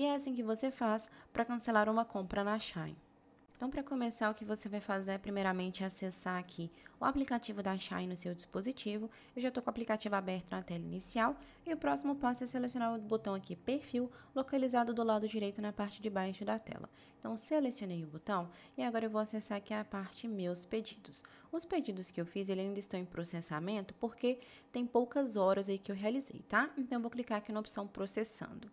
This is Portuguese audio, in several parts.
e é assim que você faz para cancelar uma compra na Shine. Então, para começar, o que você vai fazer é primeiramente acessar aqui o aplicativo da Shine no seu dispositivo. Eu já estou com o aplicativo aberto na tela inicial e o próximo passo é selecionar o botão aqui Perfil, localizado do lado direito na parte de baixo da tela. Então, selecionei o botão e agora eu vou acessar aqui a parte Meus Pedidos. Os pedidos que eu fiz ele ainda estão em processamento porque tem poucas horas aí que eu realizei, tá? Então, eu vou clicar aqui na opção Processando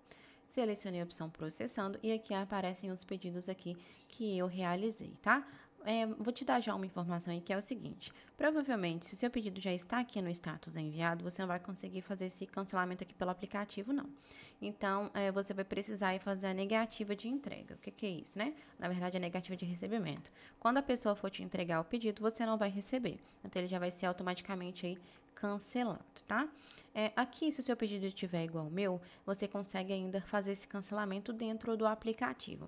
selecionei a opção processando e aqui aparecem os pedidos aqui que eu realizei, tá? É, vou te dar já uma informação aí que é o seguinte: provavelmente, se o seu pedido já está aqui no status enviado, você não vai conseguir fazer esse cancelamento aqui pelo aplicativo, não. Então, é, você vai precisar fazer a negativa de entrega. O que, que é isso, né? Na verdade, a é negativa de recebimento. Quando a pessoa for te entregar o pedido, você não vai receber. Então, ele já vai ser automaticamente aí cancelado, tá? É, aqui, se o seu pedido estiver igual ao meu, você consegue ainda fazer esse cancelamento dentro do aplicativo.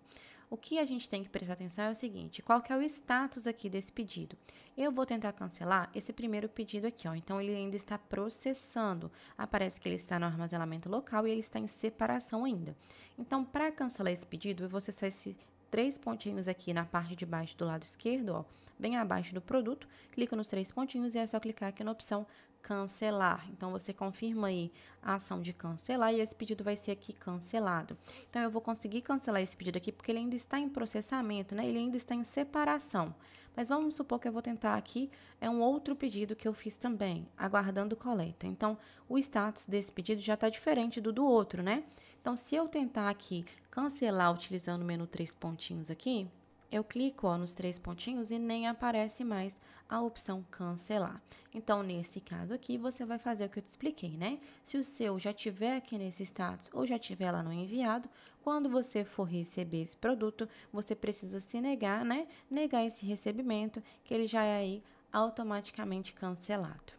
O que a gente tem que prestar atenção é o seguinte: qual que é o status aqui desse pedido? Eu vou tentar cancelar esse primeiro pedido aqui, ó. Então ele ainda está processando. Aparece que ele está no armazenamento local e ele está em separação ainda. Então, para cancelar esse pedido, você sai se três pontinhos aqui na parte de baixo do lado esquerdo, ó, bem abaixo do produto, clica nos três pontinhos e é só clicar aqui na opção cancelar. Então, você confirma aí a ação de cancelar e esse pedido vai ser aqui cancelado. Então, eu vou conseguir cancelar esse pedido aqui porque ele ainda está em processamento, né? Ele ainda está em separação. Mas vamos supor que eu vou tentar aqui, é um outro pedido que eu fiz também, aguardando coleta. Então, o status desse pedido já está diferente do do outro, né? Então, se eu tentar aqui cancelar utilizando o menu três pontinhos aqui, eu clico ó, nos três pontinhos e nem aparece mais a opção cancelar. Então, nesse caso aqui, você vai fazer o que eu te expliquei, né? Se o seu já tiver aqui nesse status ou já tiver lá no enviado, quando você for receber esse produto, você precisa se negar, né? Negar esse recebimento, que ele já é aí automaticamente cancelado.